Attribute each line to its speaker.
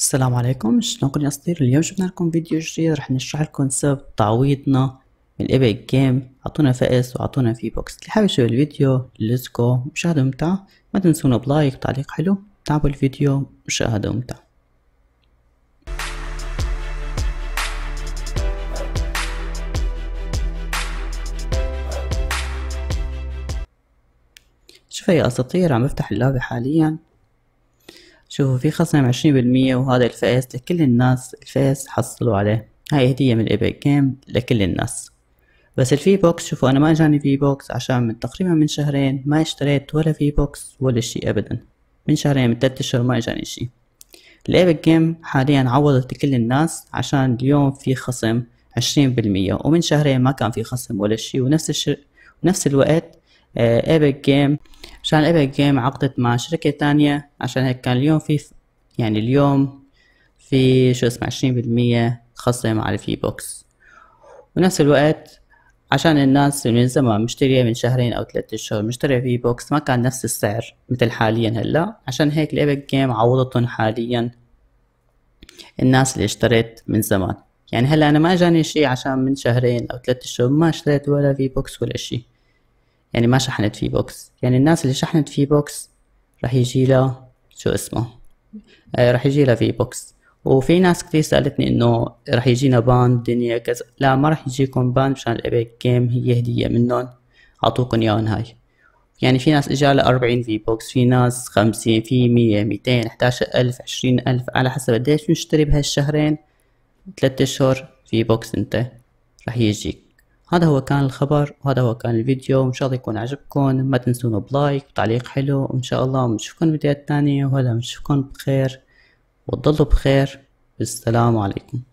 Speaker 1: السلام عليكم شنو يا أصدير اليوم شفنا لكم فيديو جديد رح نشرح لكم سبب تعويضنا من الإيبك جيم عطونا فاس وعطونا في بوكس اللي حابب يشوف الفيديو جو مشاهدة ممتعة ما تنسونا بلايك وتعليق حلو تابعوا الفيديو مشاهدة ممتعة شوف يا أساطير عم بفتح اللعبة حاليا شوفوا في خصم عشرين بالمية وهذا الفايز لكل الناس الفايز حصلوا عليه هاي هدية من ايبك جيم لكل الناس بس الفي بوكس شوفوا انا ما اجاني في بوكس عشان من تقريبا من شهرين ما اشتريت ولا في بوكس ولا شي ابدا من شهرين من تلت اشهر ما اجاني شي الايبك جيم حاليا عوضت لكل الناس عشان اليوم في خصم عشرين بالمية ومن شهرين ما كان في خصم ولا شي ونفس الش... ونفس الوقت ايبك آه، جيم عشان ايبك جيم عقدت مع شركة تانية عشان هيك كان اليوم في يعني اليوم في شو اسمه عشرين بالمية خصم على الفي بوكس ونفس الوقت عشان الناس من زمان مشترية من شهرين أو ثلاثة أشهر مشترية في بوكس ما كان نفس السعر مثل حاليا هلا عشان هيك الإيبك جيم عوضتهم حاليا الناس اللي اشتريت من زمان يعني هلا أنا ما جاني شي عشان من شهرين أو ثلاثة أشهر ما اشتريت ولا في بوكس ولا شي يعني ما شحنت في بوكس يعني الناس اللي شحنت في بوكس رح يجي لها شو اسمه آه رح يجي لها في بوكس وفي ناس كتير سألتني انه رح يجينا بان دنيا كذا لا ما رح يجيكم بان مشان الابيك جيم هي هدية منهم اعطوكم اياهم هاي يعني في ناس اجا لها 40 في بوكس في ناس 50 في 100 200 11000 20000 على حسب قديش مشتري بهالشهرين ثلاثة اشهر في بوكس انت رح يجيك هذا هو كان الخبر وهذا هو كان الفيديو وان شاء الله يكون عجبكم ما تنسونه بلايك وتعليق حلو وان شاء الله بنشوفكم فيديوهات تانية وهلا بنشوفكم بخير وتضلوا بخير السلام عليكم